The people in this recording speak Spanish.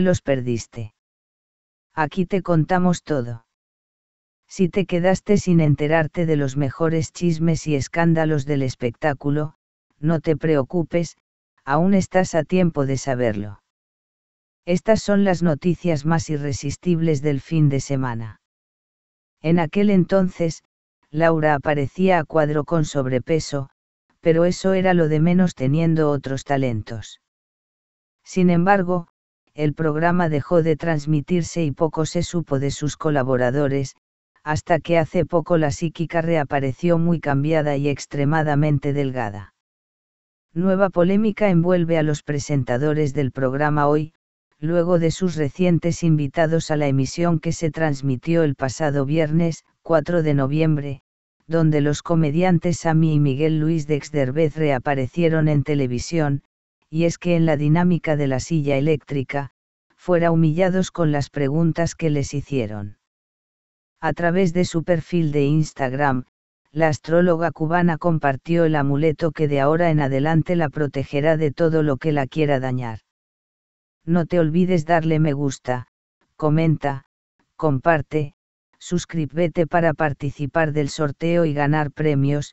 los perdiste. Aquí te contamos todo. Si te quedaste sin enterarte de los mejores chismes y escándalos del espectáculo, no te preocupes, aún estás a tiempo de saberlo. Estas son las noticias más irresistibles del fin de semana. En aquel entonces, Laura aparecía a cuadro con sobrepeso, pero eso era lo de menos teniendo otros talentos. Sin embargo, el programa dejó de transmitirse y poco se supo de sus colaboradores, hasta que hace poco la psíquica reapareció muy cambiada y extremadamente delgada. Nueva polémica envuelve a los presentadores del programa hoy, luego de sus recientes invitados a la emisión que se transmitió el pasado viernes, 4 de noviembre, donde los comediantes Sami y Miguel Luis de Exderbez reaparecieron en televisión, y es que en la dinámica de la silla eléctrica, fuera humillados con las preguntas que les hicieron. A través de su perfil de Instagram, la astróloga cubana compartió el amuleto que de ahora en adelante la protegerá de todo lo que la quiera dañar. No te olvides darle me gusta, comenta, comparte, suscríbete para participar del sorteo y ganar premios,